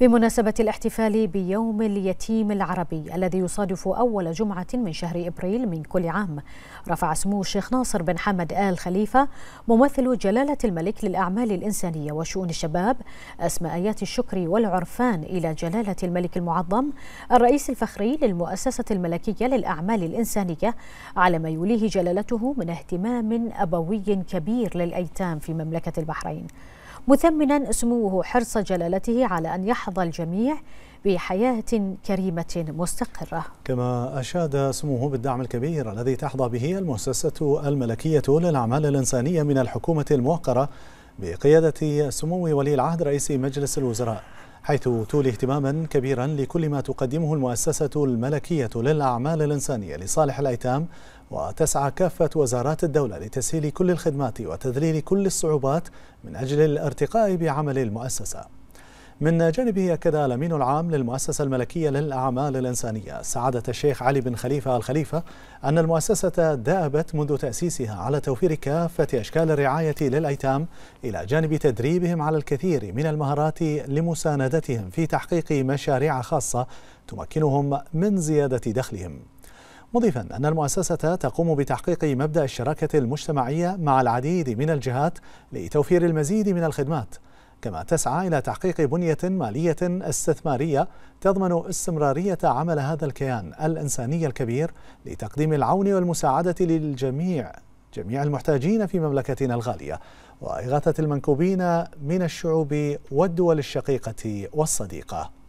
بمناسبة الاحتفال بيوم اليتيم العربي الذي يصادف أول جمعة من شهر إبريل من كل عام رفع سمو الشيخ ناصر بن حمد آل خليفة ممثل جلالة الملك للأعمال الإنسانية وشؤون الشباب أسماء آيات الشكر والعرفان إلى جلالة الملك المعظم الرئيس الفخري للمؤسسة الملكية للأعمال الإنسانية على ما يوليه جلالته من اهتمام أبوي كبير للأيتام في مملكة البحرين مثمنا سموه حرص جلالته على أن يحظى يحظى الجميع بحياة كريمة مستقرة كما أشاد سموه بالدعم الكبير الذي تحظى به المؤسسة الملكية للأعمال الإنسانية من الحكومة الموقرة بقيادة سمو ولي العهد رئيس مجلس الوزراء حيث تولي اهتماما كبيرا لكل ما تقدمه المؤسسة الملكية للأعمال الإنسانية لصالح الأيتام وتسعى كافة وزارات الدولة لتسهيل كل الخدمات وتذليل كل الصعوبات من أجل الارتقاء بعمل المؤسسة من جانبه أكد الأمين العام للمؤسسة الملكية للأعمال الإنسانية سعادة الشيخ علي بن خليفة الخليفة أن المؤسسة دابت منذ تأسيسها على توفير كافة أشكال الرعاية للأيتام إلى جانب تدريبهم على الكثير من المهارات لمساندتهم في تحقيق مشاريع خاصة تمكنهم من زيادة دخلهم مضيفا أن المؤسسة تقوم بتحقيق مبدأ الشراكة المجتمعية مع العديد من الجهات لتوفير المزيد من الخدمات كما تسعى إلى تحقيق بنية مالية استثمارية تضمن استمرارية عمل هذا الكيان الإنساني الكبير لتقديم العون والمساعدة للجميع جميع المحتاجين في مملكتنا الغالية وإغاثة المنكوبين من الشعوب والدول الشقيقة والصديقة